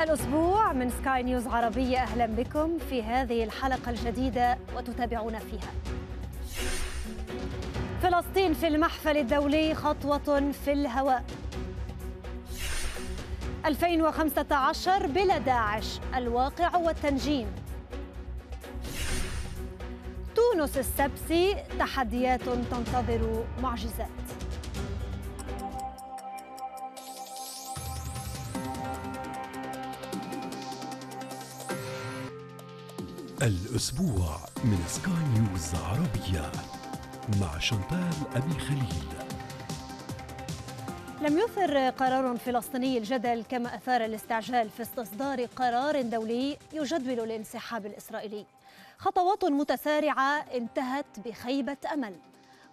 الأسبوع من سكاي نيوز عربية أهلا بكم في هذه الحلقة الجديدة وتتابعون فيها فلسطين في المحفل الدولي خطوة في الهواء 2015 بلا داعش الواقع والتنجيم تونس السبسي تحديات تنتظر معجزات الأسبوع من سكاي نيوز عربية مع شنطال أبي خليل لم يثر قرار فلسطيني الجدل كما أثار الاستعجال في استصدار قرار دولي يجدول الانسحاب الإسرائيلي خطوات متسارعة انتهت بخيبة أمل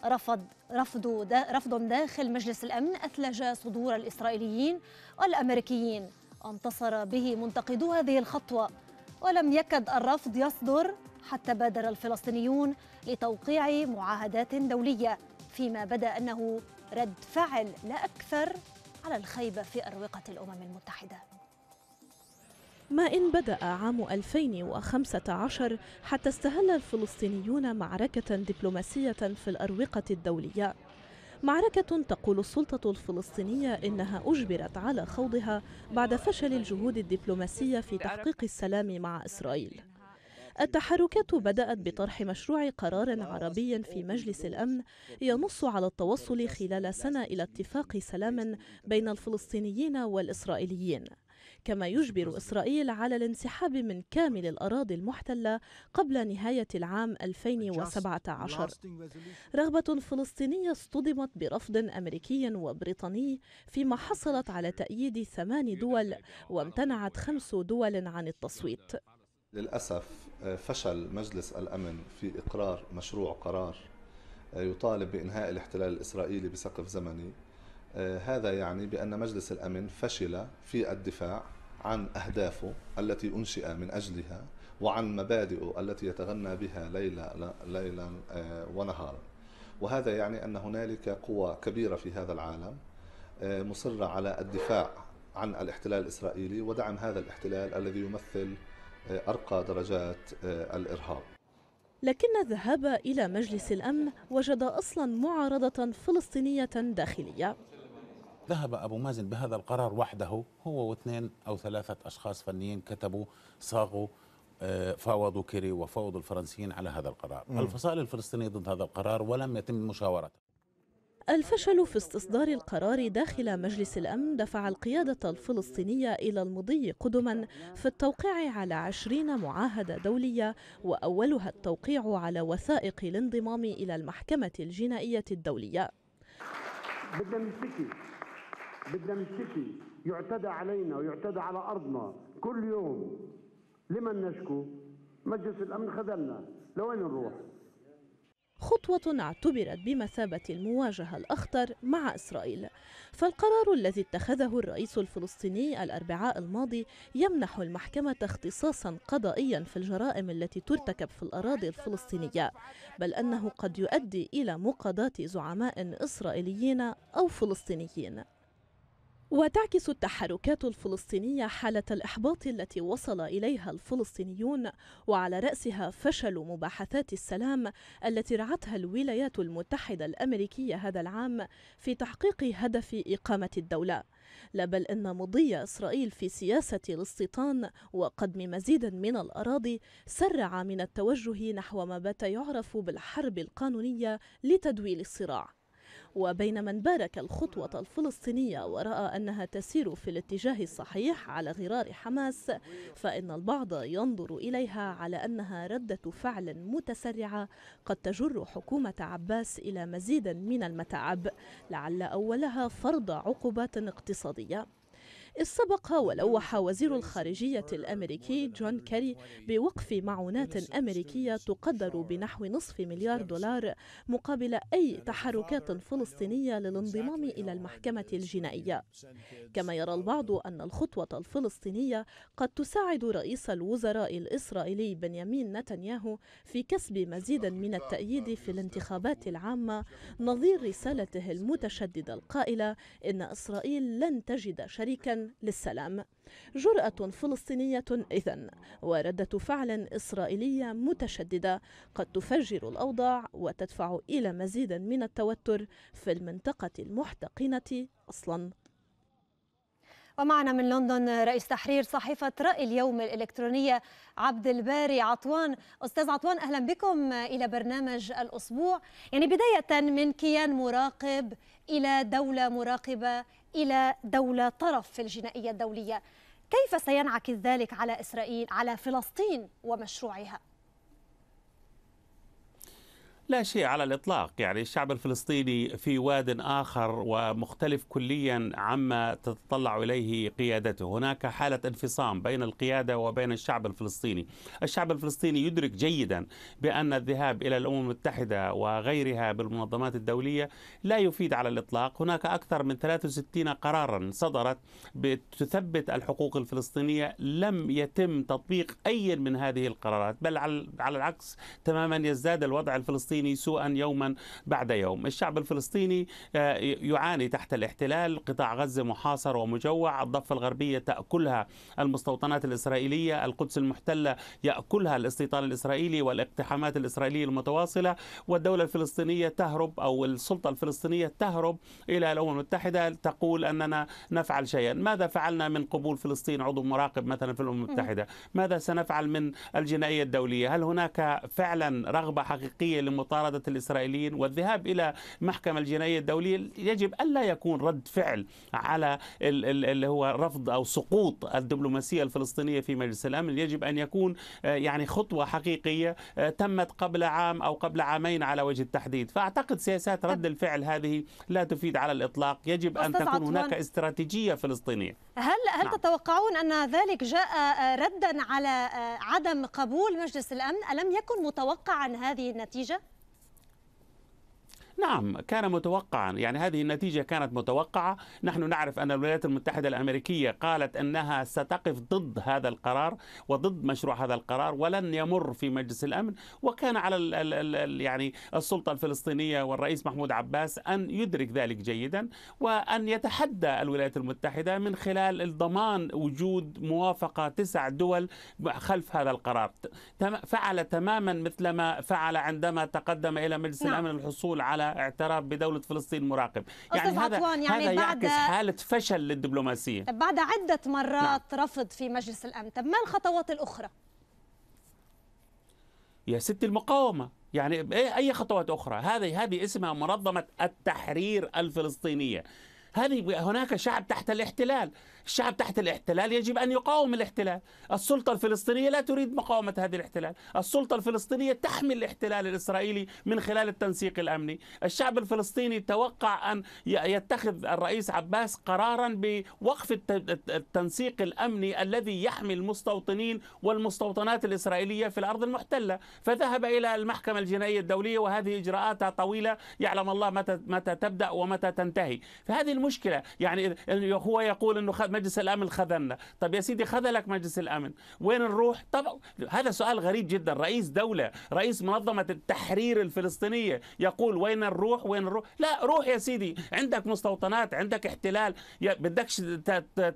رفض رفض رفض داخل مجلس الأمن أثلج صدور الإسرائيليين والأمريكيين انتصر به منتقدو هذه الخطوة ولم يكد الرفض يصدر حتى بادر الفلسطينيون لتوقيع معاهدات دولية فيما بدا أنه رد فعل لا أكثر على الخيبة في أروقة الأمم المتحدة ما إن بدأ عام 2015 حتى استهل الفلسطينيون معركة دبلوماسية في الأروقة الدولية معركة تقول السلطة الفلسطينية إنها أجبرت على خوضها بعد فشل الجهود الدبلوماسية في تحقيق السلام مع إسرائيل التحركات بدأت بطرح مشروع قرار عربي في مجلس الأمن ينص على التوصل خلال سنة إلى اتفاق سلام بين الفلسطينيين والإسرائيليين كما يجبر إسرائيل على الانسحاب من كامل الأراضي المحتلة قبل نهاية العام 2017 رغبة فلسطينية اصطدمت برفض أمريكي وبريطاني فيما حصلت على تأييد ثمان دول وامتنعت خمس دول عن التصويت للأسف آه، فشل مجلس الأمن في إقرار مشروع قرار آه، يطالب بإنهاء الاحتلال الإسرائيلي بسقف زمني آه، هذا يعني بأن مجلس الأمن فشل في الدفاع عن أهدافه التي أنشئ من أجلها وعن مبادئه التي يتغنى بها ليلا, ليلا آه، ونهارا وهذا يعني أن هنالك قوى كبيرة في هذا العالم آه، مصرة على الدفاع عن الاحتلال الإسرائيلي ودعم هذا الاحتلال الذي يمثل آه، أرقى درجات الإرهاب لكن الذهاب إلى مجلس الأمن وجد أصلا معارضة فلسطينية داخلية ذهب أبو مازن بهذا القرار وحده هو واثنين أو ثلاثة أشخاص فنيين كتبوا صاغوا آه، فاوضوا كيري وفاوضوا الفرنسيين على هذا القرار مم. الفصائل الفلسطينية ضد هذا القرار ولم يتم مشاورته الفشل في استصدار القرار داخل مجلس الأمن دفع القيادة الفلسطينية إلى المضي قدما في التوقيع على عشرين معاهدة دولية وأولها التوقيع على وثائق الانضمام إلى المحكمة الجنائية الدولية بدنا بدنا نشتكي يعتدى علينا ويعتدى على أرضنا كل يوم لمن نشكو مجلس الأمن خذلنا لوين نروح خطوة اعتبرت بمثابة المواجهة الأخطر مع إسرائيل فالقرار الذي اتخذه الرئيس الفلسطيني الأربعاء الماضي يمنح المحكمة اختصاصا قضائيا في الجرائم التي ترتكب في الأراضي الفلسطينية بل أنه قد يؤدي إلى مقاضاة زعماء إسرائيليين أو فلسطينيين وتعكس التحركات الفلسطينية حالة الإحباط التي وصل إليها الفلسطينيون وعلى رأسها فشل مباحثات السلام التي رعتها الولايات المتحدة الأمريكية هذا العام في تحقيق هدف إقامة الدولة لا بل أن مضي إسرائيل في سياسة الاستيطان وقدم مزيد من الأراضي سرع من التوجه نحو ما بات يعرف بالحرب القانونية لتدويل الصراع وبين من بارك الخطوة الفلسطينية ورأى أنها تسير في الاتجاه الصحيح على غرار حماس فإن البعض ينظر إليها على أنها ردة فعل متسرعة قد تجر حكومة عباس إلى مزيد من المتاعب لعل أولها فرض عقوبات اقتصادية سبق ولوح وزير الخارجية الأمريكي جون كيري بوقف معونات أمريكية تقدر بنحو نصف مليار دولار مقابل أي تحركات فلسطينية للانضمام إلى المحكمة الجنائية كما يرى البعض أن الخطوة الفلسطينية قد تساعد رئيس الوزراء الإسرائيلي بنيامين نتنياهو في كسب مزيد من التأييد في الانتخابات العامة نظير رسالته المتشددة القائلة إن إسرائيل لن تجد شريكا للسلام جرأة فلسطينية إذا وردة فعل إسرائيلية متشددة قد تفجر الأوضاع وتدفع إلى مزيد من التوتر في المنطقة المحتقنة أصلاً ومعنا من لندن رئيس تحرير صحيفة رأي اليوم الإلكترونية عبد الباري عطوان أستاذ عطوان أهلا بكم إلى برنامج الأسبوع يعني بداية من كيان مراقب إلى دولة مراقبة إلى دولة طرف في الجنائية الدولية كيف سينعكس ذلك على إسرائيل على فلسطين ومشروعها؟ لا شيء على الإطلاق يعني الشعب الفلسطيني في واد آخر ومختلف كليا عما تتطلع إليه قيادته هناك حالة انفصام بين القيادة وبين الشعب الفلسطيني الشعب الفلسطيني يدرك جيدا بأن الذهاب إلى الأمم المتحدة وغيرها بالمنظمات الدولية لا يفيد على الإطلاق هناك أكثر من 63 قرارا صدرت بتثبت الحقوق الفلسطينية لم يتم تطبيق أي من هذه القرارات بل على العكس تماما يزداد الوضع الفلسطيني الفلسطيني سوءا يوما بعد يوم الشعب الفلسطيني آه، يعاني تحت الاحتلال قطاع غزة محاصر ومجوع الضفة الغربية تأكلها المستوطنات الإسرائيلية القدس المحتلة يأكلها الاستيطان الإسرائيلي والاقتحامات الإسرائيلية المتواصلة والدولة الفلسطينية تهرب أو السلطة الفلسطينية تهرب إلى الأمم المتحدة تقول أننا نفعل شيئا ماذا فعلنا من قبول فلسطين عضو مراقب مثلا في الأمم المتحدة ماذا سنفعل من الجنائية الدولية هل هناك فعلا رغبة حقيقية لمت مطاردة الإسرائيليين والذهاب إلى المحكمة الجنائية الدولية يجب ألا يكون رد فعل على اللي هو رفض أو سقوط الدبلوماسية الفلسطينية في مجلس الأمن يجب أن يكون آه، يعني خطوة حقيقية آه، تمت قبل عام أو قبل عامين على وجه التحديد فأعتقد سياسات رد الفعل هذه لا تفيد على الإطلاق يجب أن تكون هناك استراتيجية فلسطينية هل هل نعم. تتوقعون أن ذلك جاء آه، ردا على عدم قبول مجلس الأمن ألم يكن متوقعا هذه النتيجة؟ نعم كان متوقعا يعني هذه النتيجة كانت متوقعة نحن نعرف أن الولايات المتحدة الأمريكية قالت أنها ستقف ضد هذا القرار وضد مشروع هذا القرار ولن يمر في مجلس الأمن وكان على الـ الـ الـ يعني السلطة الفلسطينية والرئيس محمود عباس أن يدرك ذلك جيدا وأن يتحدى الولايات المتحدة من خلال الضمان وجود موافقة تسع دول خلف هذا القرار فعل تماما مثل ما فعل عندما تقدم إلى مجلس نعم. الأمن الحصول على اعتراف بدوله فلسطين مراقب يعني هذا يعني هذا يعكس حاله فشل للدبلوماسيه بعد عده مرات نعم. رفض في مجلس الامن طب ما الخطوات الاخرى يا ستي المقاومه يعني إيه، اي خطوات اخرى هذه هذه اسمها منظمه التحرير الفلسطينيه هذه هناك شعب تحت الاحتلال الشعب تحت الاحتلال يجب أن يقاوم الاحتلال السلطة الفلسطينية لا تريد مقاومة هذا الاحتلال السلطة الفلسطينية تحمي الاحتلال الإسرائيلي من خلال التنسيق الأمني الشعب الفلسطيني توقع أن يتخذ الرئيس عباس قرارا بوقف التنسيق الأمني الذي يحمي المستوطنين والمستوطنات الإسرائيلية في الأرض المحتلة فذهب إلى المحكمة الجنائية الدولية وهذه إجراءاتها طويلة يعلم الله متى متى تبدأ ومتى تنتهي فهذه المشكلة يعني هو يقول أنه مجلس الامن خذلنا طب يا سيدي خذلك مجلس الامن وين نروح طب هذا سؤال غريب جدا رئيس دوله رئيس منظمه التحرير الفلسطينيه يقول وين نروح وين نروح لا روح يا سيدي عندك مستوطنات عندك احتلال بدكش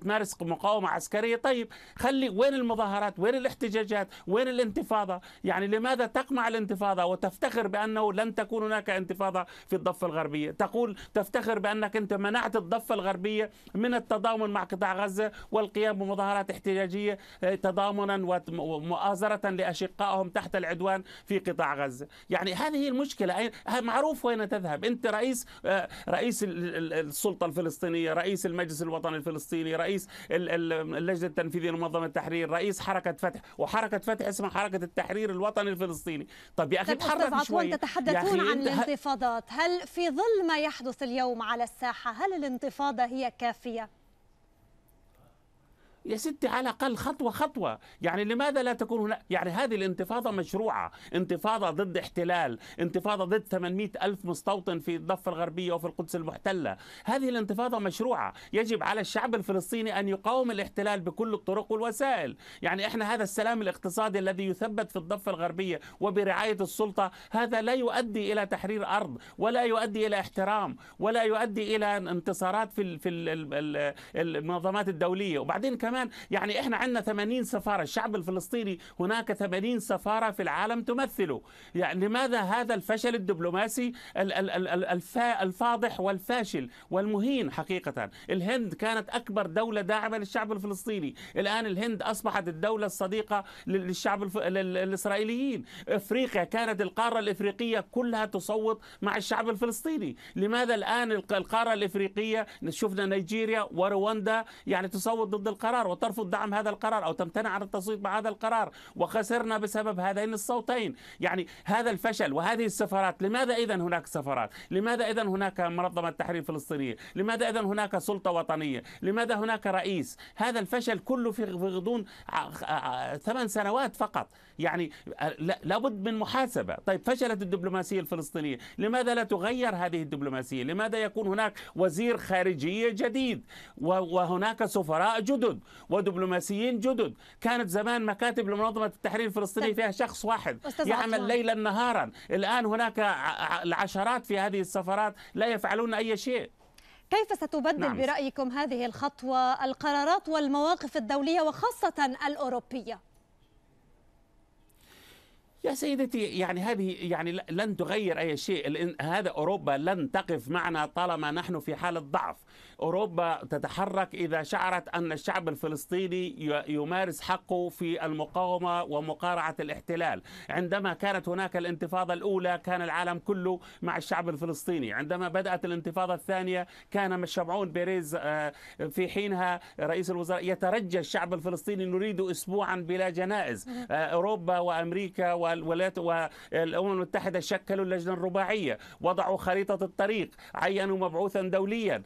تمارس مقاومه عسكريه طيب خلي وين المظاهرات وين الاحتجاجات وين الانتفاضه يعني لماذا تقمع الانتفاضه وتفتخر بانه لن تكون هناك انتفاضه في الضفه الغربيه تقول تفتخر بانك انت منعت الضفه الغربيه من التضامن مع قطاع غزة والقيام بمظاهرات احتجاجية آه، تضامنا ومؤازرة لأشقائهم تحت العدوان في قطاع غزة يعني هذه المشكلة معروف وين تذهب أنت رئيس آه، رئيس السلطة الفلسطينية رئيس المجلس الوطني الفلسطيني رئيس اللجنة التنفيذية لمنظمة التحرير رئيس حركة فتح وحركة فتح اسمها حركة التحرير الوطني الفلسطيني طب يا أخي طيب تحرك شوي تتحدثون عن الانتفاضات هل في ظل ما يحدث اليوم على الساحة هل الانتفاضة هي كافية؟ يا ستي على الاقل خطوه خطوه، يعني لماذا لا تكون هناك؟ يعني هذه الانتفاضه مشروعه، انتفاضه ضد احتلال، انتفاضه ضد 800 ألف مستوطن في الضفه الغربيه وفي القدس المحتله، هذه الانتفاضه مشروعه، يجب على الشعب الفلسطيني ان يقاوم الاحتلال بكل الطرق والوسائل، يعني احنا هذا السلام الاقتصادي الذي يثبت في الضفه الغربيه وبرعايه السلطه، هذا لا يؤدي الى تحرير ارض، ولا يؤدي الى احترام، ولا يؤدي الى انتصارات في في المنظمات الدوليه، وبعدين كمان يعني احنا عندنا 80 سفاره الشعب الفلسطيني هناك 80 سفاره في العالم تمثله يعني لماذا هذا الفشل الدبلوماسي الفاضح والفاشل والمهين حقيقه الهند كانت اكبر دوله داعمه للشعب الفلسطيني الان الهند اصبحت الدوله الصديقه للشعب الف... الاسرائيليين افريقيا كانت القاره الافريقيه كلها تصوت مع الشعب الفلسطيني لماذا الان القاره الافريقيه شفنا نيجيريا ورواندا يعني تصوت ضد القرار القرار وترفض دعم هذا القرار أو تمتنع عن التصويت مع هذا القرار وخسرنا بسبب هذين الصوتين يعني هذا الفشل وهذه السفارات لماذا إذا هناك سفارات لماذا إذا هناك منظمة تحرير فلسطينية لماذا إذا هناك سلطة وطنية لماذا هناك رئيس هذا الفشل كله في غضون ثمان سنوات فقط يعني أه، لابد من محاسبة طيب فشلت الدبلوماسية الفلسطينية لماذا لا تغير هذه الدبلوماسية لماذا يكون هناك وزير خارجية جديد وهناك سفراء جدد ودبلوماسيين جدد كانت زمان مكاتب لمنظمة التحرير الفلسطيني فيها شخص واحد يعمل ليلا نهارا الآن هناك العشرات في هذه السفرات لا يفعلون أي شيء كيف ستبدل نعم. برأيكم هذه الخطوة القرارات والمواقف الدولية وخاصة الأوروبية؟ يا سيدتي يعني هذه يعني لن تغير اي شيء هذا اوروبا لن تقف معنا طالما نحن في حاله ضعف أوروبا تتحرك إذا شعرت أن الشعب الفلسطيني يمارس حقه في المقاومة ومقارعة الاحتلال عندما كانت هناك الانتفاضة الأولى كان العالم كله مع الشعب الفلسطيني عندما بدأت الانتفاضة الثانية كان شمعون بيريز آه، في حينها رئيس الوزراء يترجى الشعب الفلسطيني نريد أسبوعا بلا جنائز آه، أوروبا وأمريكا والولايات والأمم المتحدة شكلوا اللجنة الرباعية وضعوا خريطة الطريق عينوا مبعوثا دوليا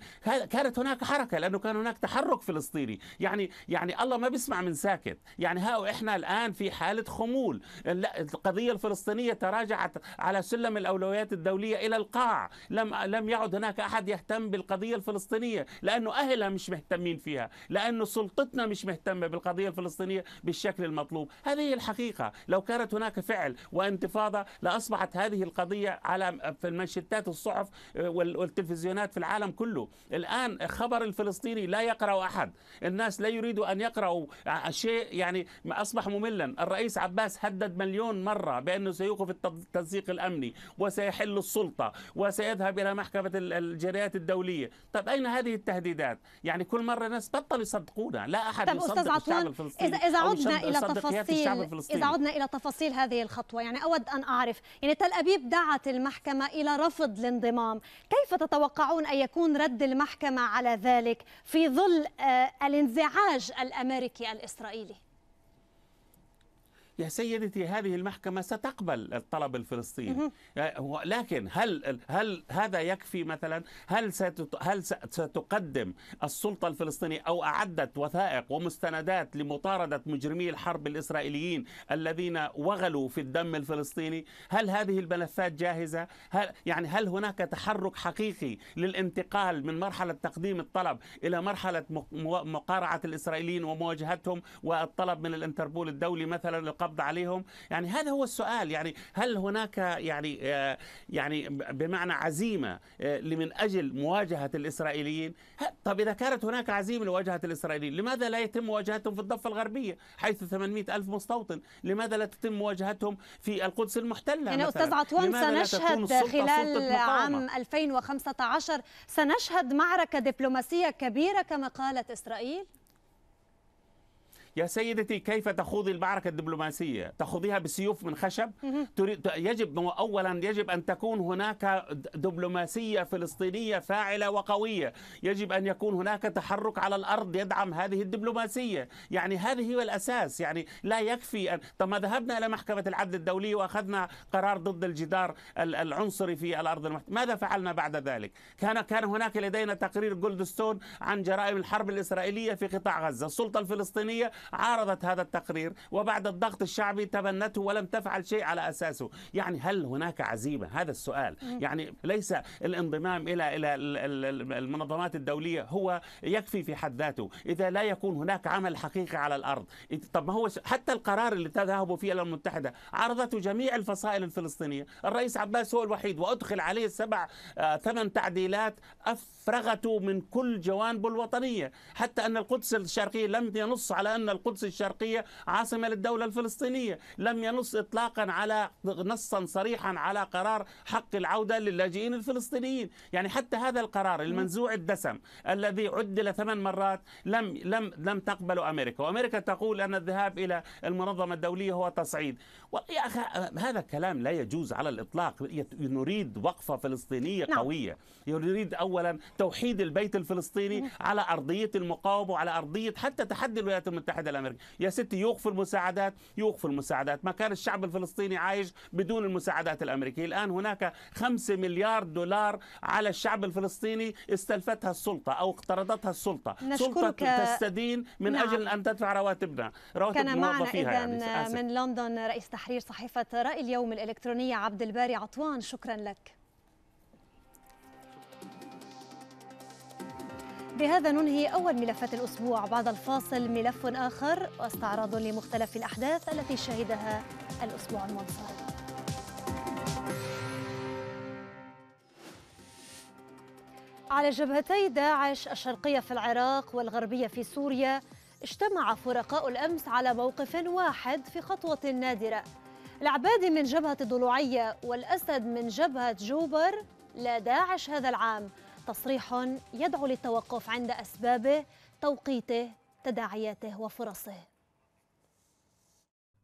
كانت هناك حركه لانه كان هناك تحرك فلسطيني يعني يعني الله ما بيسمع من ساكت يعني ها احنا الان في حاله خمول لا القضيه الفلسطينيه تراجعت على سلم الاولويات الدوليه الى القاع لم لم يعد هناك احد يهتم بالقضيه الفلسطينيه لانه اهلها مش مهتمين فيها لانه سلطتنا مش مهتمه بالقضيه الفلسطينيه بالشكل المطلوب هذه الحقيقه لو كانت هناك فعل وانتفاضه لاصبحت هذه القضيه على في منشدات الصحف آه، والتلفزيونات في العالم كله الآن خبر الفلسطيني لا يقرأ أحد الناس لا يريدوا أن يقرأوا آه، شيء يعني أصبح مملا الرئيس عباس هدد مليون مرة بأنه سيوقف التنسيق الأمني وسيحل السلطة وسيذهب إلى محكمة الجنايات الدولية طب أين هذه التهديدات يعني كل مرة الناس بطل يصدقونا لا أحد طب يصدق أستاذ الشعب الفلسطيني إذا, إذا عدنا إلى تفاصيل إذا عدنا إلى تفاصيل هذه الخطوة يعني أود أن أعرف يعني تل أبيب دعت المحكمة إلى رفض الانضمام كيف تتوقعون أن يكون رد المحكمة المحكمة على ذلك في ظل آه، الانزعاج الأمريكي الإسرائيلي يا سيدتي هذه المحكمة ستقبل الطلب الفلسطيني لكن هل هل هذا يكفي مثلا هل هل ستقدم السلطة الفلسطينية أو أعدت وثائق ومستندات لمطاردة مجرمي الحرب الإسرائيليين الذين وغلوا في الدم الفلسطيني هل هذه الملفات جاهزة هل يعني هل هناك تحرك حقيقي للانتقال من مرحلة تقديم الطلب إلى مرحلة مقارعة الإسرائيليين ومواجهتهم والطلب من الانتربول الدولي مثلا القبض عليهم يعني هذا هو السؤال يعني هل هناك يعني آه، يعني بمعنى عزيمه آه، لمن اجل مواجهه الاسرائيليين طب اذا كانت هناك عزيمه لمواجهه الاسرائيليين لماذا لا يتم مواجهتهم في الضفه الغربيه حيث 800 الف مستوطن لماذا لا تتم مواجهتهم في القدس المحتله يعني مثلا؟ استاذ عطوان سنشهد خلال عام 2015 سنشهد معركه دبلوماسيه كبيره كما قالت اسرائيل يا سيدتي كيف تخوضي المعركة الدبلوماسية تخوضيها بسيوف من خشب تريد يجب أولا يجب أن تكون هناك دبلوماسية فلسطينية فاعلة وقوية يجب أن يكون هناك تحرك على الأرض يدعم هذه الدبلوماسية يعني هذه هو الأساس يعني لا يكفي أن طب ما ذهبنا إلى محكمة العدل الدولي وأخذنا قرار ضد الجدار العنصري في الأرض المحت... ماذا فعلنا بعد ذلك كان كان هناك لدينا تقرير جولدستون عن جرائم الحرب الإسرائيلية في قطاع غزة السلطة الفلسطينية عارضت هذا التقرير وبعد الضغط الشعبي تبنته ولم تفعل شيء على اساسه يعني هل هناك عزيمه هذا السؤال يعني ليس الانضمام الى الى المنظمات الدوليه هو يكفي في حد ذاته اذا لا يكون هناك عمل حقيقي على الارض طب ما هو حتى القرار اللي تذهب فيه الامم المتحده عرضته جميع الفصائل الفلسطينيه الرئيس عباس هو الوحيد وادخل عليه سبع آه، ثمان تعديلات افرغته من كل جوانبه الوطنيه حتى ان القدس الشرقيه لم ينص على ان القدس الشرقية عاصمة للدولة الفلسطينية لم ينص إطلاقا على نصا صريحا على قرار حق العودة للاجئين الفلسطينيين يعني حتى هذا القرار المنزوع الدسم الذي عدل ثمان مرات لم لم لم تقبله أمريكا وأمريكا تقول أن الذهاب إلى المنظمة الدولية هو تصعيد يا أخي هذا كلام لا يجوز على الإطلاق نريد وقفة فلسطينية نعم. قوية نريد أولا توحيد البيت الفلسطيني على أرضية المقاومة وعلى أرضية حتى تحدي الولايات المتحدة المتحده الامريكيه يا ستي يوقفوا المساعدات يوقفوا المساعدات ما كان الشعب الفلسطيني عايش بدون المساعدات الامريكيه الان هناك 5 مليار دولار على الشعب الفلسطيني استلفتها السلطه او اقترضتها السلطه سلطه تستدين من نعم. اجل ان تدفع رواتبنا رواتب كان معنا اذا يعني. من لندن رئيس تحرير صحيفه راي اليوم الالكترونيه عبد الباري عطوان شكرا لك بهذا ننهي أول ملفات الأسبوع بعد الفاصل ملف آخر واستعراض لمختلف الأحداث التي شهدها الأسبوع المنصر على جبهتي داعش الشرقية في العراق والغربية في سوريا اجتمع فرقاء الأمس على موقف واحد في خطوة نادرة العبادي من جبهة الضلوعية والأسد من جبهة جوبر لا داعش هذا العام تصريح يدعو للتوقف عند اسبابه توقيته تداعياته وفرصه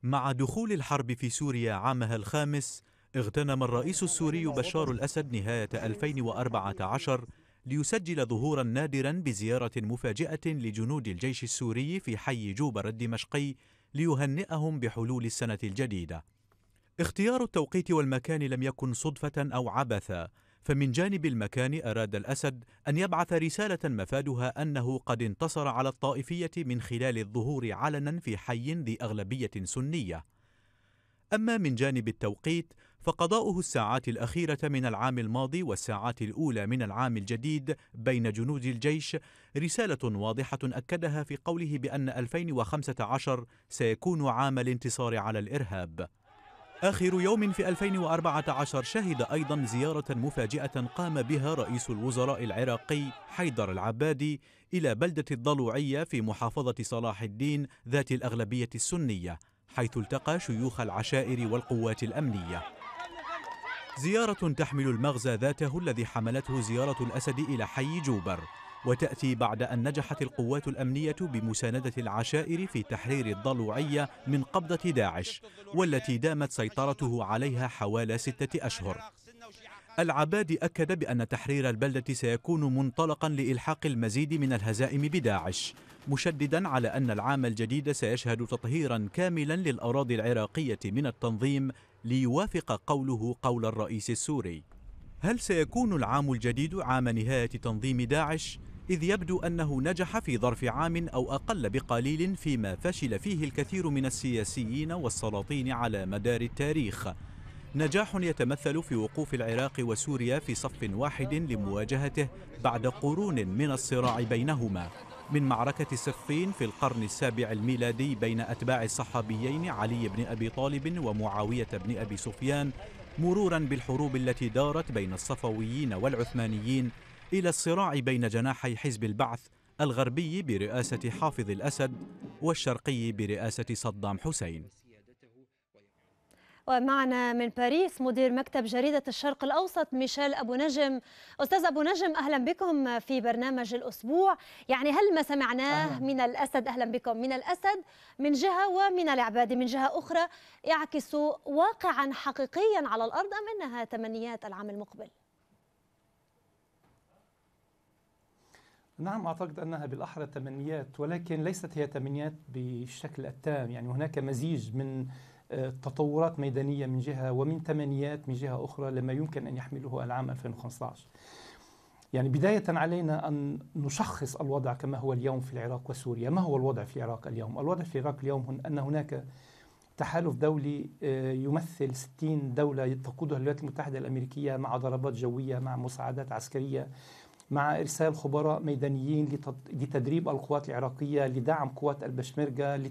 مع دخول الحرب في سوريا عامها الخامس اغتنم الرئيس السوري بشار الأسد نهاية 2014 ليسجل ظهورا نادرا بزيارة مفاجئة لجنود الجيش السوري في حي جوبر الدمشقي ليهنئهم بحلول السنة الجديدة اختيار التوقيت والمكان لم يكن صدفة أو عبثا فمن جانب المكان أراد الأسد أن يبعث رسالة مفادها أنه قد انتصر على الطائفية من خلال الظهور علنا في حي ذي أغلبية سنية أما من جانب التوقيت فقضاؤه الساعات الأخيرة من العام الماضي والساعات الأولى من العام الجديد بين جنود الجيش رسالة واضحة أكدها في قوله بأن 2015 سيكون عام الانتصار على الإرهاب آخر يوم في 2014 شهد أيضا زيارة مفاجئة قام بها رئيس الوزراء العراقي حيدر العبادي إلى بلدة الضلوعية في محافظة صلاح الدين ذات الأغلبية السنية حيث التقى شيوخ العشائر والقوات الأمنية زيارة تحمل المغزى ذاته الذي حملته زيارة الأسد إلى حي جوبر وتأتي بعد أن نجحت القوات الأمنية بمساندة العشائر في تحرير الضلوعية من قبضة داعش والتي دامت سيطرته عليها حوالي ستة أشهر العبادي أكد بأن تحرير البلدة سيكون منطلقا لإلحاق المزيد من الهزائم بداعش مشددا على أن العام الجديد سيشهد تطهيرا كاملا للأراضي العراقية من التنظيم ليوافق قوله قول الرئيس السوري هل سيكون العام الجديد عام نهاية تنظيم داعش؟ إذ يبدو أنه نجح في ظرف عام أو أقل بقليل فيما فشل فيه الكثير من السياسيين والسلاطين على مدار التاريخ نجاح يتمثل في وقوف العراق وسوريا في صف واحد لمواجهته بعد قرون من الصراع بينهما من معركة صفين في القرن السابع الميلادي بين أتباع الصحابيين علي بن أبي طالب ومعاوية بن أبي سفيان مرورا بالحروب التي دارت بين الصفويين والعثمانيين الى الصراع بين جناحي حزب البعث الغربي برئاسه حافظ الاسد والشرقي برئاسه صدام حسين ومعنا من باريس مدير مكتب جريدة الشرق الأوسط ميشيل أبو نجم أستاذ أبو نجم أهلا بكم في برنامج الأسبوع يعني هل ما سمعناه أهلا. من الأسد أهلا بكم من الأسد من جهة ومن العبادة من جهة أخرى يعكس واقعا حقيقيا على الأرض أم أنها تمنيات العام المقبل؟ نعم أعتقد أنها بالأحرى تمنيات ولكن ليست هي تمنيات بالشكل التام يعني هناك مزيج من تطورات ميدانية من جهة ومن تمنيات من جهة أخرى لما يمكن أن يحمله العام 2015 يعني بداية علينا أن نشخص الوضع كما هو اليوم في العراق وسوريا ما هو الوضع في العراق اليوم؟ الوضع في العراق اليوم أن هناك تحالف دولي آه، يمثل 60 دولة تقودها الولايات المتحدة الأمريكية مع ضربات جوية مع مساعدات عسكرية مع إرسال خبراء ميدانيين لتدريب القوات العراقية لدعم قوات البشمركة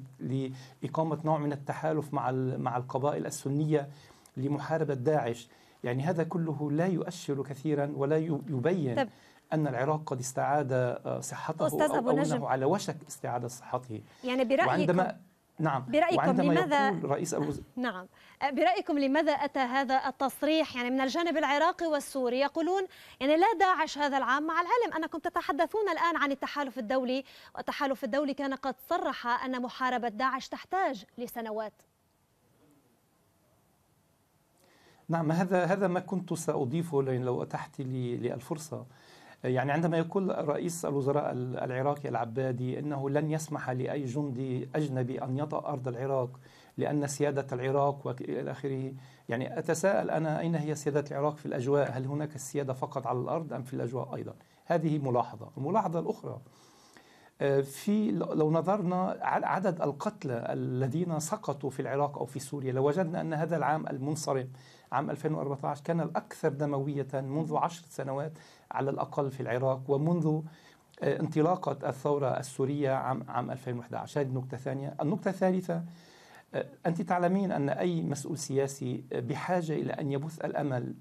لإقامة نوع من التحالف مع مع القبائل السنية لمحاربة داعش يعني هذا كله لا يؤشر كثيرا ولا يبين طب. أن العراق قد استعاد آه، صحته أو أنه على وشك استعادة صحته يعني برأيك وعندما نعم برأيكم لماذا رئيس أبو نعم أه، برأيكم لماذا أتى هذا التصريح يعني من الجانب العراقي والسوري يقولون يعني لا داعش هذا العام مع العلم أنكم تتحدثون الآن عن التحالف الدولي والتحالف الدولي كان قد صرح أن محاربة داعش تحتاج لسنوات نعم هذا هذا ما كنت سأضيفه لو أتحت لي الفرصة يعني عندما يقول رئيس الوزراء العراقي العبادي انه لن يسمح لاي جندي اجنبي ان يطأ ارض العراق لان سياده العراق والى اخره، يعني اتساءل انا اين هي سياده العراق في الاجواء؟ هل هناك السياده فقط على الارض ام في الاجواء ايضا؟ هذه ملاحظه، الملاحظه الاخرى آه، في لو نظرنا عدد القتلى الذين سقطوا في العراق او في سوريا لوجدنا لو ان هذا العام المنصرم عام 2014 كان الاكثر دمويه منذ عشر سنوات على الأقل في العراق ومنذ آه، انطلاقة الثورة السورية عام, عام 2011 هذه نقطة ثانية النقطة الثالثة آه، أنت تعلمين أن أي مسؤول سياسي آه، بحاجة إلى أن يبث الأمل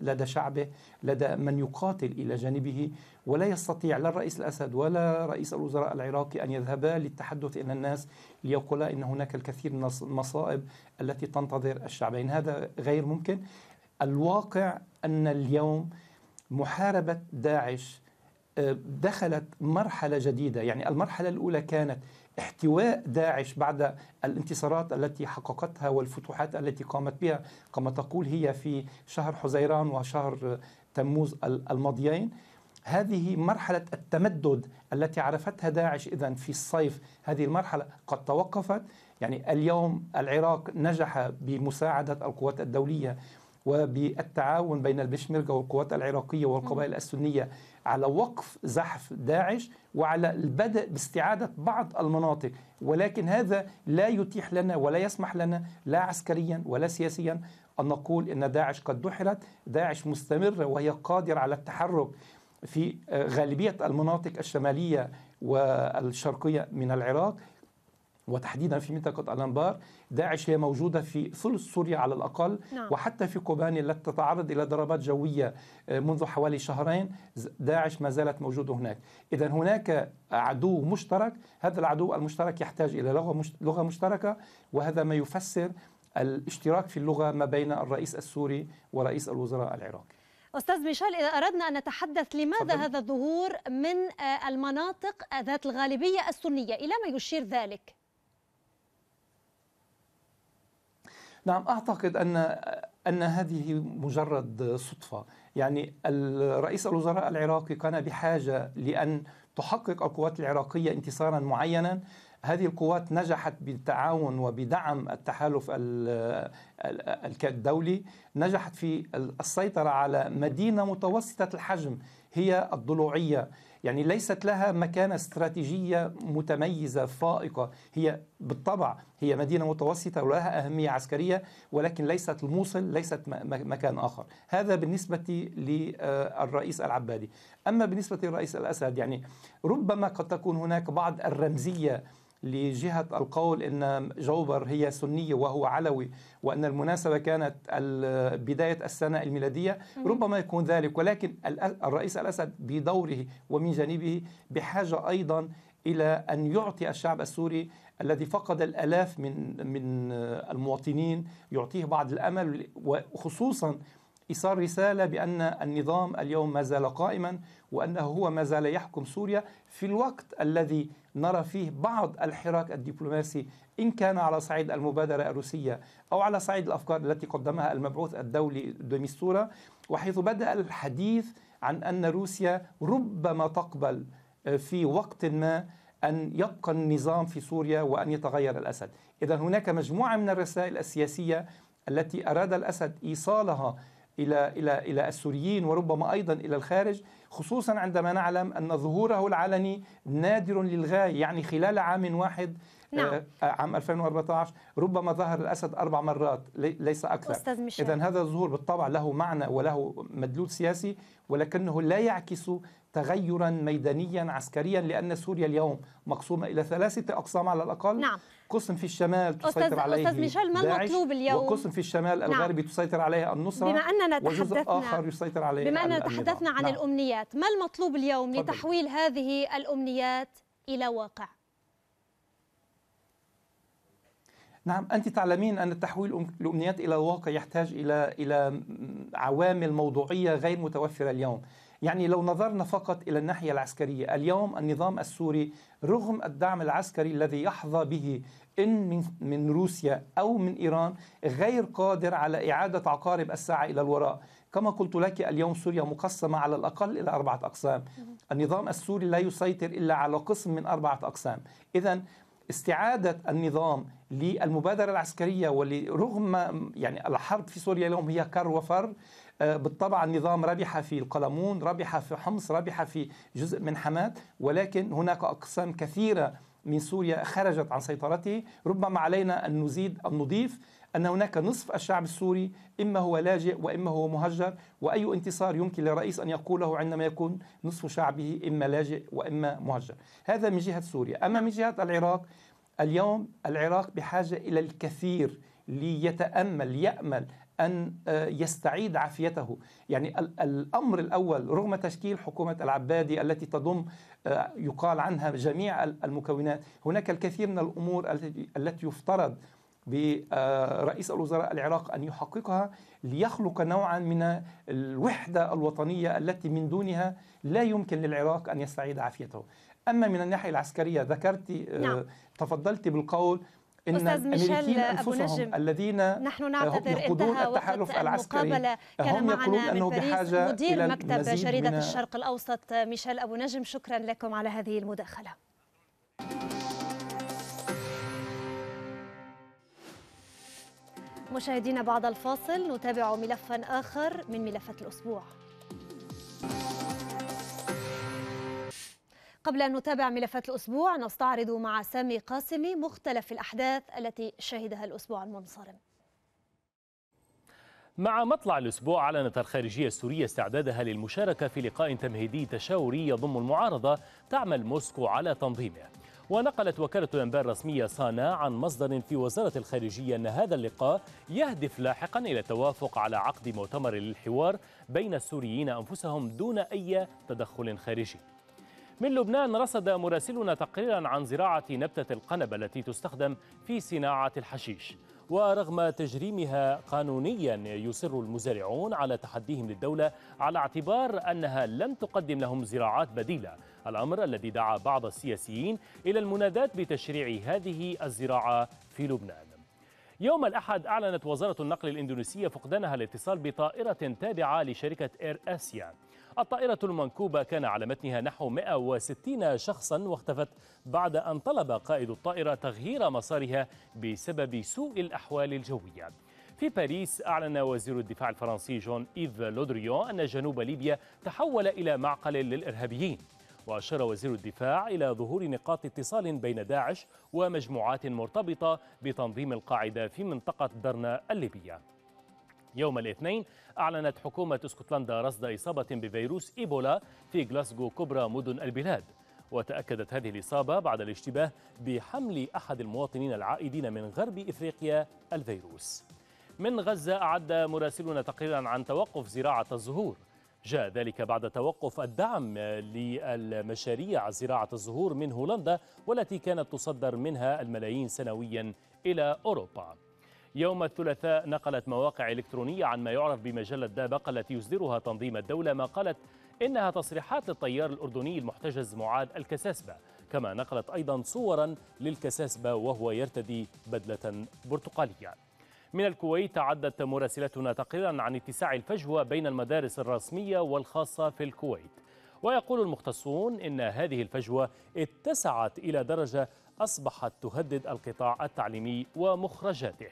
لدى شعبه لدى من يقاتل إلى جانبه ولا يستطيع لا الرئيس الأسد ولا رئيس الوزراء العراقي أن يذهبا للتحدث إلى الناس ليقولا إن هناك الكثير من المصائب التي تنتظر الشعبين هذا غير ممكن الواقع أن اليوم محاربة داعش آه، دخلت مرحلة جديدة يعني المرحلة الأولى كانت احتواء داعش بعد الانتصارات التي حققتها والفتوحات التي قامت بها كما تقول هي في شهر حزيران وشهر تموز الماضيين هذه مرحلة التمدد التي عرفتها داعش إذا في الصيف هذه المرحلة قد توقفت يعني اليوم العراق نجح بمساعدة القوات الدولية وبالتعاون بين البشمركة والقوات العراقية والقبائل السنية على وقف زحف داعش وعلى البدء باستعادة بعض المناطق ولكن هذا لا يتيح لنا ولا يسمح لنا لا عسكريا ولا سياسيا أن نقول أن داعش قد دحرت داعش مستمرة وهي قادرة على التحرك في آه، غالبية المناطق الشمالية والشرقية من العراق وتحديدا في منطقة ألانبار داعش هي موجودة في ثلث سوريا على الأقل نعم. وحتى في كوباني التي تتعرض إلى ضربات جوية آه، منذ حوالي شهرين داعش ما زالت موجودة هناك إذا هناك عدو مشترك هذا العدو المشترك يحتاج إلى لغة مشتركة وهذا ما يفسر الاشتراك في اللغة ما بين الرئيس السوري ورئيس الوزراء العراقي أستاذ ميشيل إذا أردنا أن نتحدث لماذا صدر. هذا الظهور من آه، المناطق ذات الغالبية السنية إلى ما يشير ذلك؟ نعم اعتقد ان ان هذه مجرد صدفه يعني رئيس الوزراء العراقي كان بحاجه لان تحقق القوات العراقيه انتصارا معينا هذه القوات نجحت بالتعاون وبدعم التحالف الدولي نجحت في السيطره على مدينه متوسطه الحجم هي الضلوعيه يعني ليست لها مكانة استراتيجية متميزة فائقة هي بالطبع هي مدينة متوسطة ولها أهمية عسكرية ولكن ليست الموصل ليست مكان آخر هذا بالنسبة للرئيس العبادي أما بالنسبة للرئيس الأسد يعني ربما قد تكون هناك بعض الرمزية لجهة القول أن جوبر هي سنية وهو علوي وأن المناسبة كانت بداية السنة الميلادية ربما يكون ذلك ولكن الرئيس الأسد بدوره ومن جانبه بحاجة أيضا إلى أن يعطي الشعب السوري الذي فقد الآلاف من من المواطنين يعطيه بعض الأمل وخصوصا إيصال رسالة بأن النظام اليوم ما زال قائما وأنه هو ما زال يحكم سوريا في الوقت الذي نرى فيه بعض الحراك الدبلوماسي إن كان على صعيد المبادرة الروسية أو على صعيد الأفكار التي قدمها المبعوث الدولي دوميستورا وحيث بدأ الحديث عن أن روسيا ربما تقبل آه، في وقت ما أن يبقى النظام في سوريا وأن يتغير الأسد إذا هناك مجموعة من الرسائل السياسية التي أراد الأسد إيصالها إلى إلى إلى السوريين وربما أيضا إلى الخارج خصوصا عندما نعلم أن ظهوره العلني نادر للغاية يعني خلال عام واحد آه، نعم. آه، عام 2014 ربما ظهر الأسد أربع مرات ليس أكثر إذا هذا الظهور بالطبع له معنى وله مدلول سياسي ولكنه لا يعكس تغيرا ميدانيا عسكريا لأن سوريا اليوم مقسومة إلى ثلاثة أقسام على الأقل نعم. قسم في الشمال تسيطر أستاذ عليه أستاذ ميشيل ما المطلوب اليوم؟ وقسم في الشمال نعم. الغربي نعم. تسيطر عليه النصرة بما أننا تحدثنا وجزء آخر يسيطر عليه بما أننا تحدثنا عن نعم. الأمنيات ما المطلوب اليوم فضل. لتحويل هذه الأمنيات إلى واقع؟ نعم أنت تعلمين أن تحويل الأمنيات إلى واقع يحتاج إلى إلى عوامل موضوعية غير متوفرة اليوم يعني لو نظرنا فقط إلى الناحية العسكرية اليوم النظام السوري رغم الدعم العسكري الذي يحظى به إن من, من روسيا أو من إيران غير قادر على إعادة عقارب الساعة إلى الوراء كما قلت لك اليوم سوريا مقسمة على الأقل إلى أربعة أقسام النظام السوري لا يسيطر إلا على قسم من أربعة أقسام إذا استعادة النظام للمبادرة العسكرية ولرغم يعني الحرب في سوريا اليوم هي كر وفر آه، بالطبع النظام ربح في القلمون ربح في حمص ربح في جزء من حماة ولكن هناك أقسام كثيرة من سوريا خرجت عن سيطرته ربما علينا أن نزيد أن نضيف أن هناك نصف الشعب السوري إما هو لاجئ وإما هو مهجر وأي انتصار يمكن للرئيس أن يقوله عندما يكون نصف شعبه إما لاجئ وإما مهجر هذا من جهة سوريا أما من جهة العراق اليوم العراق بحاجة إلى الكثير ليتأمل يأمل أن آه، يستعيد عافيته يعني الأمر الأول رغم تشكيل حكومة العبادي التي تضم آه، يقال عنها جميع المكونات هناك الكثير من الأمور التي يفترض برئيس آه، الوزراء العراق أن يحققها ليخلق نوعا من الوحدة الوطنية التي من دونها لا يمكن للعراق أن يستعيد عافيته أما من الناحية العسكرية ذكرت نعم. تفضلت بالقول إن أستاذ ميشيل أبو نجم الذين نحن نعتذر انتهى وقت المقابلة كان معنا من باريس مدير مكتب جريدة الشرق الأوسط ميشيل أبو نجم شكرا لكم على هذه المداخلة مشاهدينا بعد الفاصل نتابع ملفا آخر من ملفات الأسبوع قبل أن نتابع ملفات الأسبوع نستعرض مع سامي قاسمي مختلف الأحداث التي شهدها الأسبوع المنصرم مع مطلع الأسبوع أعلنت الخارجية السورية استعدادها للمشاركة في لقاء تمهيدي تشاوري يضم المعارضة تعمل موسكو على تنظيمه ونقلت وكالة الأنباء الرسمية صانا عن مصدر في وزارة الخارجية أن هذا اللقاء يهدف لاحقا إلى التوافق على عقد مؤتمر للحوار بين السوريين أنفسهم دون أي تدخل خارجي من لبنان رصد مراسلنا تقريرا عن زراعة نبتة القنب التي تستخدم في صناعة الحشيش ورغم تجريمها قانونيا يصر المزارعون على تحديهم للدولة على اعتبار أنها لم تقدم لهم زراعات بديلة الأمر الذي دعا بعض السياسيين إلى المنادات بتشريع هذه الزراعة في لبنان يوم الأحد أعلنت وزارة النقل الإندونيسية فقدانها الاتصال بطائرة تابعة لشركة إير آسيا الطائرة المنكوبة كان على متنها نحو 160 شخصا واختفت بعد أن طلب قائد الطائرة تغيير مسارها بسبب سوء الأحوال الجوية في باريس أعلن وزير الدفاع الفرنسي جون إيف لودريون أن جنوب ليبيا تحول إلى معقل للإرهابيين وأشار وزير الدفاع إلى ظهور نقاط اتصال بين داعش ومجموعات مرتبطة بتنظيم القاعدة في منطقة درنا الليبية يوم الاثنين أعلنت حكومة اسكتلندا رصد إصابة بفيروس إيبولا في غلاسكو كبرى مدن البلاد وتأكدت هذه الإصابة بعد الاشتباه بحمل أحد المواطنين العائدين من غرب إفريقيا الفيروس من غزة أعد مراسلنا تقريرا عن توقف زراعة الزهور جاء ذلك بعد توقف الدعم للمشاريع زراعة الزهور من هولندا والتي كانت تصدر منها الملايين سنويا إلى أوروبا يوم الثلاثاء نقلت مواقع إلكترونية عن ما يعرف بمجلة دابق التي يصدرها تنظيم الدولة ما قالت إنها تصريحات للطيار الأردني المحتجز معاد الكساسبة كما نقلت أيضا صورا للكساسبة وهو يرتدي بدلة برتقالية من الكويت عدت مراسلتنا تقريرا عن اتساع الفجوة بين المدارس الرسمية والخاصة في الكويت ويقول المختصون إن هذه الفجوة اتسعت إلى درجة أصبحت تهدد القطاع التعليمي ومخرجاته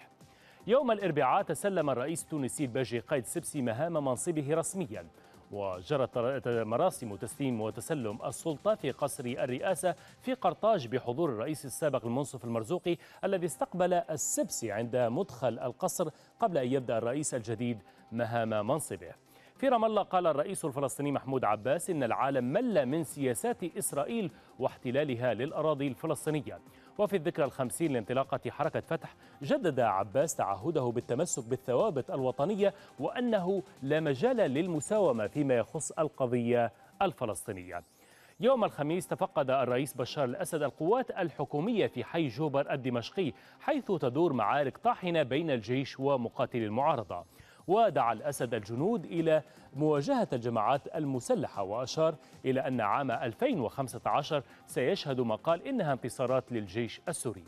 يوم الاربعاء تسلم الرئيس التونسي الباجي قايد سبسي مهام منصبه رسميا وجرت مراسم تسليم وتسلم السلطة في قصر الرئاسة في قرطاج بحضور الرئيس السابق المنصف المرزوقي الذي استقبل السبسي عند مدخل القصر قبل أن يبدأ الرئيس الجديد مهام منصبه في رام الله قال الرئيس الفلسطيني محمود عباس إن العالم مل من سياسات إسرائيل واحتلالها للأراضي الفلسطينية وفي الذكرى الخمسين لانطلاقة حركة فتح جدد عباس تعهده بالتمسك بالثوابت الوطنية وأنه لا مجال للمساومة فيما يخص القضية الفلسطينية يوم الخميس تفقد الرئيس بشار الأسد القوات الحكومية في حي جوبر الدمشقي حيث تدور معارك طاحنة بين الجيش ومقاتلي المعارضة ودعا الأسد الجنود إلى مواجهة الجماعات المسلحة وأشار إلى أن عام 2015 سيشهد ما قال إنها انتصارات للجيش السوري